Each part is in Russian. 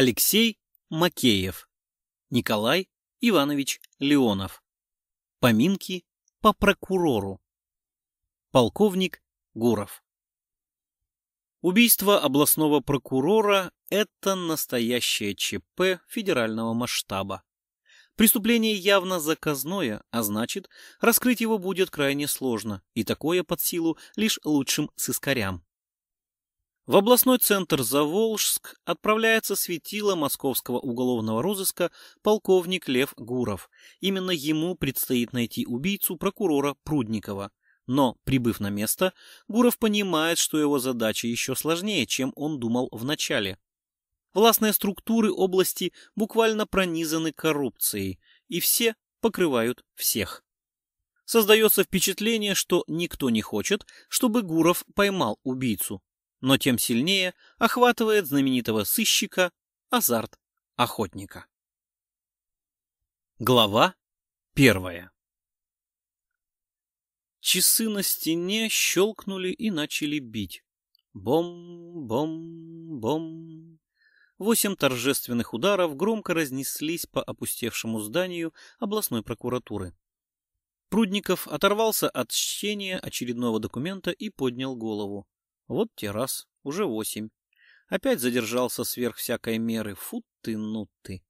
Алексей Макеев, Николай Иванович Леонов. Поминки по прокурору. Полковник Гуров. Убийство областного прокурора – это настоящее ЧП федерального масштаба. Преступление явно заказное, а значит, раскрыть его будет крайне сложно, и такое под силу лишь лучшим сыскарям. В областной центр Заволжск отправляется светило московского уголовного розыска полковник Лев Гуров. Именно ему предстоит найти убийцу прокурора Прудникова. Но, прибыв на место, Гуров понимает, что его задача еще сложнее, чем он думал в начале. Властные структуры области буквально пронизаны коррупцией, и все покрывают всех. Создается впечатление, что никто не хочет, чтобы Гуров поймал убийцу но тем сильнее охватывает знаменитого сыщика азарт охотника. Глава первая Часы на стене щелкнули и начали бить. Бом-бом-бом. Восемь торжественных ударов громко разнеслись по опустевшему зданию областной прокуратуры. Прудников оторвался от чтения очередного документа и поднял голову. Вот террас, уже восемь. Опять задержался сверх всякой меры. Фу ты, ну ты.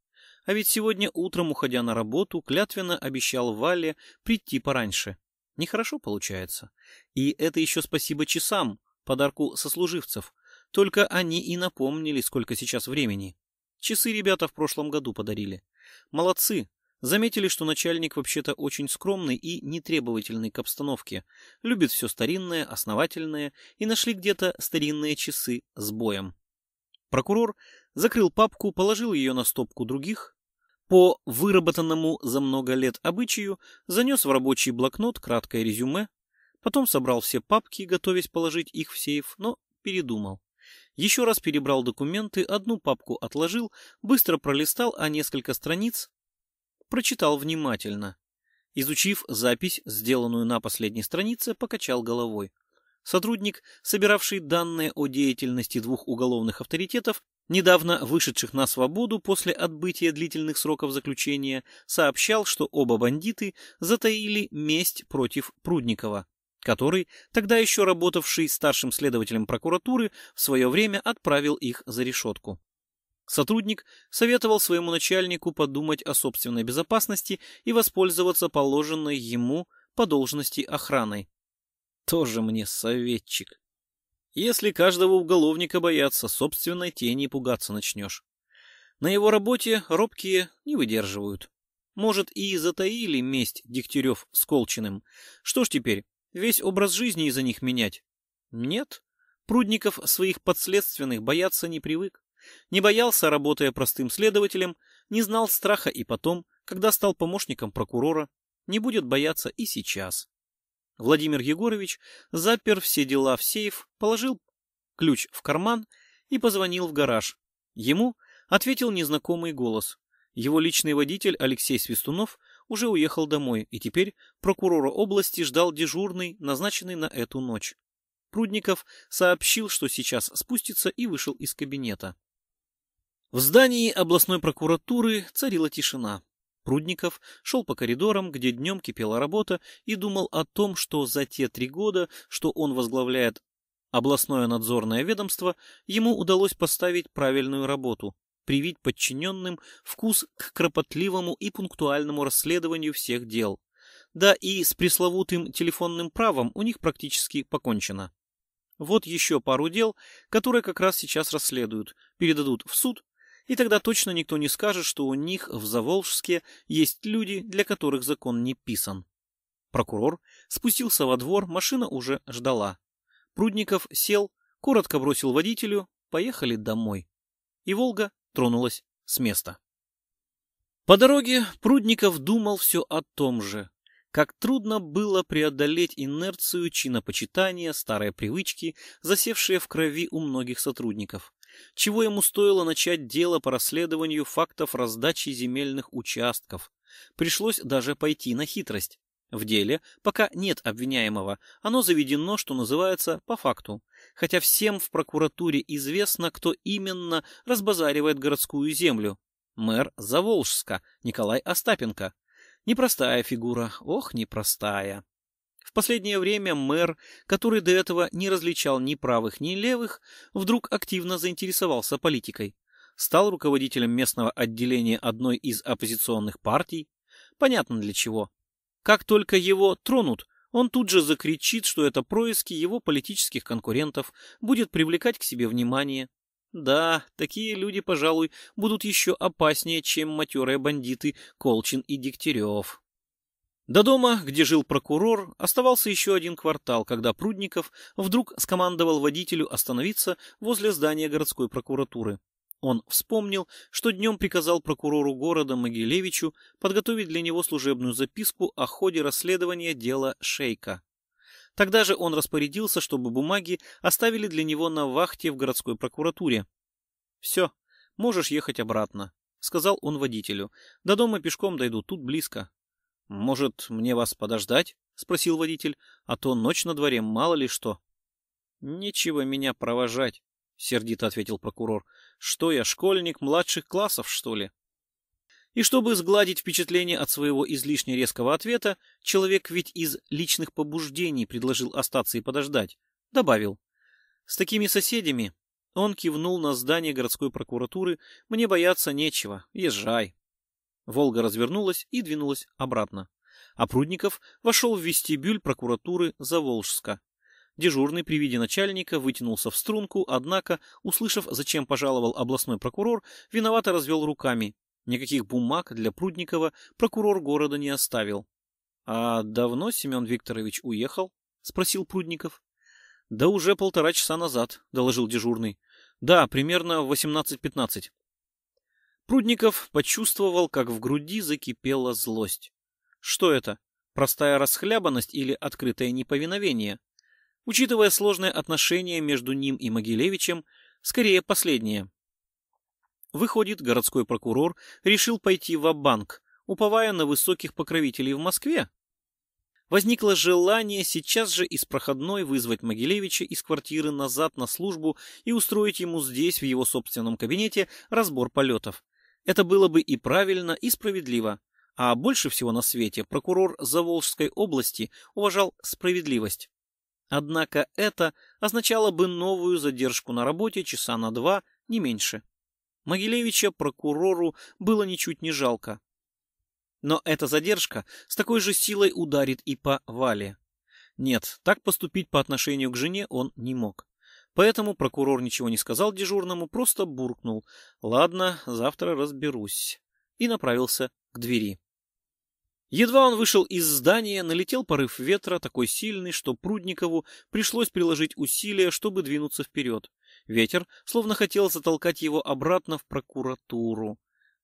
А ведь сегодня утром, уходя на работу, клятвенно обещал Вале прийти пораньше. Нехорошо получается. И это еще спасибо часам, подарку сослуживцев. Только они и напомнили, сколько сейчас времени. Часы ребята в прошлом году подарили. Молодцы, заметили, что начальник вообще-то очень скромный и нетребовательный к обстановке, любит все старинное, основательное, и нашли где-то старинные часы с боем. Прокурор закрыл папку, положил ее на стопку других, по выработанному за много лет обычаю занес в рабочий блокнот краткое резюме, потом собрал все папки, готовясь положить их в сейф, но передумал. Еще раз перебрал документы, одну папку отложил, быстро пролистал, а несколько страниц прочитал внимательно. Изучив запись, сделанную на последней странице, покачал головой. Сотрудник, собиравший данные о деятельности двух уголовных авторитетов, недавно вышедших на свободу после отбытия длительных сроков заключения, сообщал, что оба бандиты затаили месть против Прудникова, который, тогда еще работавший старшим следователем прокуратуры, в свое время отправил их за решетку. Сотрудник советовал своему начальнику подумать о собственной безопасности и воспользоваться положенной ему по должности охраной. Тоже мне советчик. Если каждого уголовника бояться, собственной тени пугаться начнешь. На его работе робкие не выдерживают. Может, и затаили месть Дегтярев с Колчиным. Что ж теперь, весь образ жизни из-за них менять? Нет, Прудников своих подследственных бояться не привык. Не боялся, работая простым следователем, не знал страха и потом, когда стал помощником прокурора, не будет бояться и сейчас. Владимир Егорович запер все дела в сейф, положил ключ в карман и позвонил в гараж. Ему ответил незнакомый голос. Его личный водитель Алексей Свистунов уже уехал домой, и теперь прокурора области ждал дежурный, назначенный на эту ночь. Прудников сообщил, что сейчас спустится и вышел из кабинета. В здании областной прокуратуры царила тишина. Прудников шел по коридорам, где днем кипела работа, и думал о том, что за те три года, что он возглавляет областное надзорное ведомство, ему удалось поставить правильную работу, привить подчиненным вкус к кропотливому и пунктуальному расследованию всех дел. Да и с пресловутым телефонным правом у них практически покончено. Вот еще пару дел, которые как раз сейчас расследуют, передадут в суд и тогда точно никто не скажет, что у них в Заволжске есть люди, для которых закон не писан. Прокурор спустился во двор, машина уже ждала. Прудников сел, коротко бросил водителю, поехали домой. И «Волга» тронулась с места. По дороге Прудников думал все о том же. Как трудно было преодолеть инерцию чинопочитания, старые привычки, засевшие в крови у многих сотрудников чего ему стоило начать дело по расследованию фактов раздачи земельных участков. Пришлось даже пойти на хитрость. В деле, пока нет обвиняемого, оно заведено, что называется, по факту. Хотя всем в прокуратуре известно, кто именно разбазаривает городскую землю. Мэр Заволжска Николай Остапенко. Непростая фигура, ох, непростая последнее время мэр, который до этого не различал ни правых, ни левых, вдруг активно заинтересовался политикой. Стал руководителем местного отделения одной из оппозиционных партий. Понятно для чего. Как только его тронут, он тут же закричит, что это происки его политических конкурентов, будет привлекать к себе внимание. Да, такие люди, пожалуй, будут еще опаснее, чем матерые бандиты Колчин и Дегтярев. До дома, где жил прокурор, оставался еще один квартал, когда Прудников вдруг скомандовал водителю остановиться возле здания городской прокуратуры. Он вспомнил, что днем приказал прокурору города Могилевичу подготовить для него служебную записку о ходе расследования дела Шейка. Тогда же он распорядился, чтобы бумаги оставили для него на вахте в городской прокуратуре. «Все, можешь ехать обратно», — сказал он водителю. «До дома пешком дойду, тут близко». «Может, мне вас подождать?» — спросил водитель. «А то ночь на дворе, мало ли что». «Нечего меня провожать», — сердито ответил прокурор. «Что я, школьник младших классов, что ли?» И чтобы сгладить впечатление от своего излишне резкого ответа, человек ведь из личных побуждений предложил остаться и подождать. Добавил. «С такими соседями...» Он кивнул на здание городской прокуратуры. «Мне бояться нечего. Езжай». Волга развернулась и двинулась обратно. А Прудников вошел в вестибюль прокуратуры Заволжска. Дежурный при виде начальника вытянулся в струнку, однако, услышав, зачем пожаловал областной прокурор, виновато развел руками. Никаких бумаг для Прудникова прокурор города не оставил. — А давно Семен Викторович уехал? — спросил Прудников. — Да уже полтора часа назад, — доложил дежурный. — Да, примерно в 18.15. Прудников почувствовал, как в груди закипела злость. Что это? Простая расхлябанность или открытое неповиновение? Учитывая сложные отношения между ним и Могилевичем, скорее последнее. Выходит, городской прокурор решил пойти в банк уповая на высоких покровителей в Москве? Возникло желание сейчас же из проходной вызвать Могилевича из квартиры назад на службу и устроить ему здесь, в его собственном кабинете, разбор полетов. Это было бы и правильно, и справедливо. А больше всего на свете прокурор Заволжской области уважал справедливость. Однако это означало бы новую задержку на работе часа на два, не меньше. Могилевича прокурору было ничуть не жалко. Но эта задержка с такой же силой ударит и по Вале. Нет, так поступить по отношению к жене он не мог. Поэтому прокурор ничего не сказал дежурному, просто буркнул. «Ладно, завтра разберусь». И направился к двери. Едва он вышел из здания, налетел порыв ветра, такой сильный, что Прудникову пришлось приложить усилия, чтобы двинуться вперед. Ветер словно хотел затолкать его обратно в прокуратуру.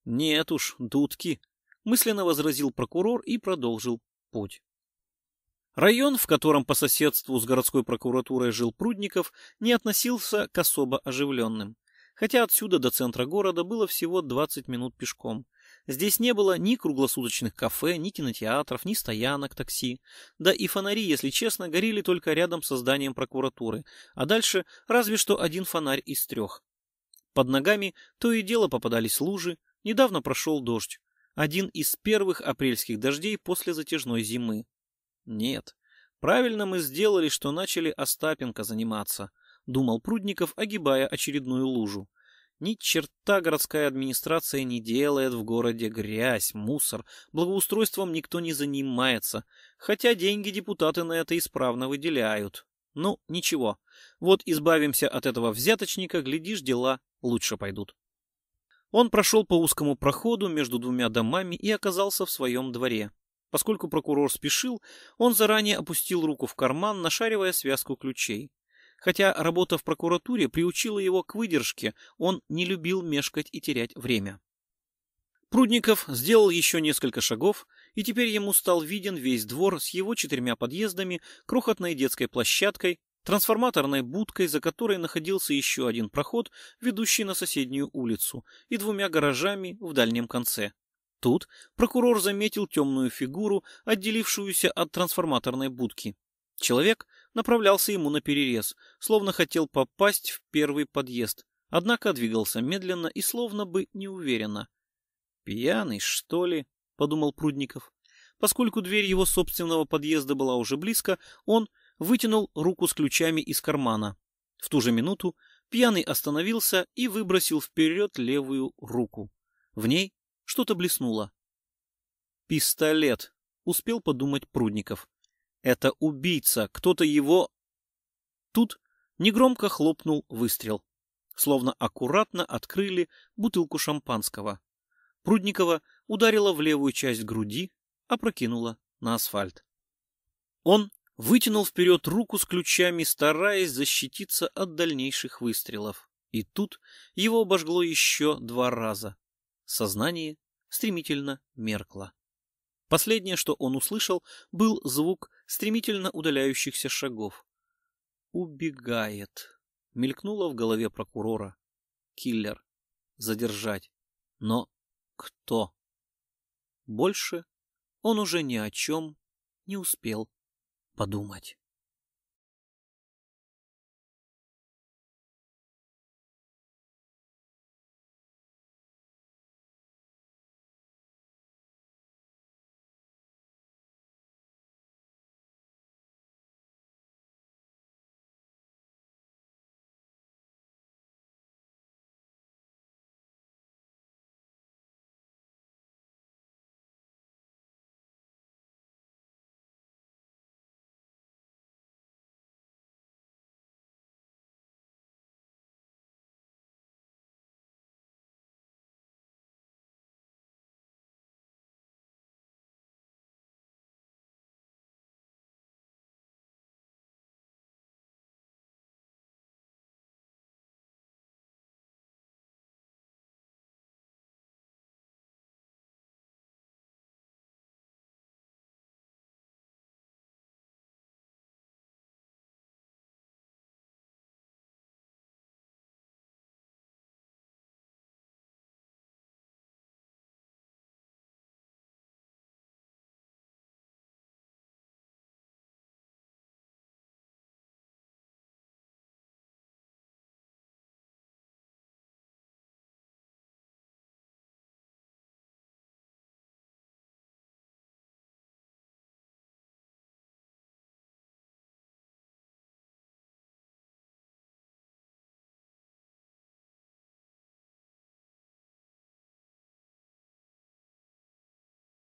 «Нет уж, дудки!» — мысленно возразил прокурор и продолжил путь. Район, в котором по соседству с городской прокуратурой жил Прудников, не относился к особо оживленным. Хотя отсюда до центра города было всего 20 минут пешком. Здесь не было ни круглосуточных кафе, ни кинотеатров, ни стоянок такси. Да и фонари, если честно, горели только рядом со зданием прокуратуры, а дальше разве что один фонарь из трех. Под ногами то и дело попадались лужи, недавно прошел дождь. Один из первых апрельских дождей после затяжной зимы. Нет. Правильно мы сделали, что начали Остапенко заниматься, думал Прудников, огибая очередную лужу. Ни черта городская администрация не делает в городе грязь, мусор, благоустройством никто не занимается, хотя деньги депутаты на это исправно выделяют. Ну, ничего. Вот избавимся от этого взяточника, глядишь, дела лучше пойдут. Он прошел по узкому проходу между двумя домами и оказался в своем дворе. Поскольку прокурор спешил, он заранее опустил руку в карман, нашаривая связку ключей. Хотя работа в прокуратуре приучила его к выдержке, он не любил мешкать и терять время. Прудников сделал еще несколько шагов, и теперь ему стал виден весь двор с его четырьмя подъездами, крохотной детской площадкой, трансформаторной будкой, за которой находился еще один проход, ведущий на соседнюю улицу, и двумя гаражами в дальнем конце. Тут прокурор заметил темную фигуру, отделившуюся от трансформаторной будки. Человек направлялся ему на перерез, словно хотел попасть в первый подъезд, однако двигался медленно и словно бы неуверенно. «Пьяный, что ли?» — подумал Прудников. Поскольку дверь его собственного подъезда была уже близко, он вытянул руку с ключами из кармана. В ту же минуту пьяный остановился и выбросил вперед левую руку. В ней что-то блеснуло. Пистолет. Успел подумать Прудников. Это убийца. Кто-то его... Тут негромко хлопнул выстрел. Словно аккуратно открыли бутылку шампанского. Прудникова ударила в левую часть груди, опрокинула на асфальт. Он вытянул вперед руку с ключами, стараясь защититься от дальнейших выстрелов. И тут его обожгло еще два раза сознание стремительно меркло. Последнее, что он услышал, был звук стремительно удаляющихся шагов. «Убегает», — мелькнуло в голове прокурора. «Киллер. Задержать. Но кто?» Больше он уже ни о чем не успел подумать.